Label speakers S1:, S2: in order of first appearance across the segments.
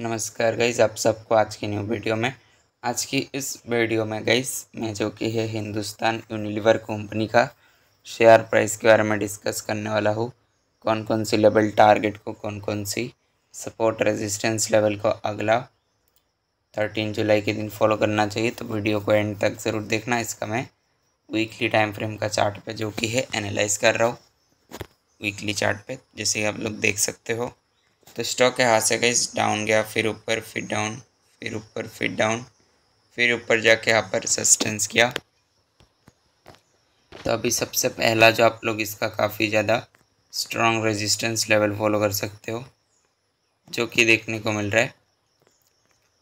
S1: नमस्कार गाइज आप सबको आज की न्यू वीडियो में आज की इस वीडियो में गाइज मैं जो कि है हिंदुस्तान यूनिलीवर कंपनी का शेयर प्राइस के बारे में डिस्कस करने वाला हूँ कौन कौन सी लेवल टारगेट को कौन कौन सी सपोर्ट रेजिस्टेंस लेवल को अगला थर्टीन जुलाई के दिन फॉलो करना चाहिए तो वीडियो को एंड तक ज़रूर देखना इसका मैं वीकली टाइम फ्रेम का चार्ट पे जो कि है एनालाइज कर रहा हूँ वीकली चार्ट पे जैसे आप लोग देख सकते हो तो स्टॉक के हाथ से गई डाउन गया फिर ऊपर फिर डाउन फिर ऊपर फिर डाउन फिर ऊपर जाके यहाँ पर सस्टेंस किया तो अभी सबसे पहला जो आप लोग इसका काफ़ी ज़्यादा स्ट्रॉन्ग रेजिस्टेंस लेवल फॉलो कर सकते हो जो कि देखने को मिल रहा है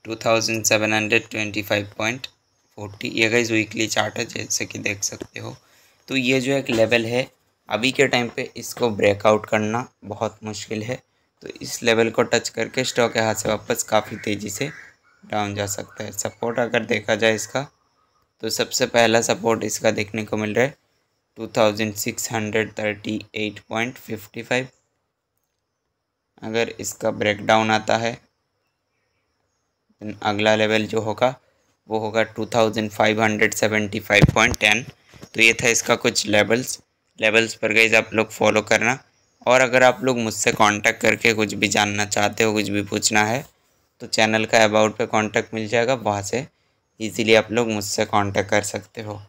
S1: two thousand seven hundred twenty five point forty ये गई वीकली चार्ट है जैसे कि देख सकते हो तो ये जो एक लेवल है अभी के टाइम पे इसको ब्रेकआउट करना बहुत मुश्किल है तो इस लेवल को टच करके स्टॉक यहाँ से वापस काफ़ी तेज़ी से डाउन जा सकता है सपोर्ट अगर देखा जाए इसका तो सबसे पहला सपोर्ट इसका देखने को मिल रहा है two thousand six hundred thirty eight point fifty five अगर इसका ब्रेक डाउन आता है अगला लेवल जो होगा वो होगा two thousand five hundred seventy five point ten तो ये था इसका कुछ लेवल्स लेवल्स पर गई आप लोग फॉलो करना और अगर आप लोग मुझसे कांटेक्ट करके कुछ भी जानना चाहते हो कुछ भी पूछना है तो चैनल का अबाउट पे कांटेक्ट मिल जाएगा वहाँ से इजीली आप लोग मुझसे कांटेक्ट कर सकते हो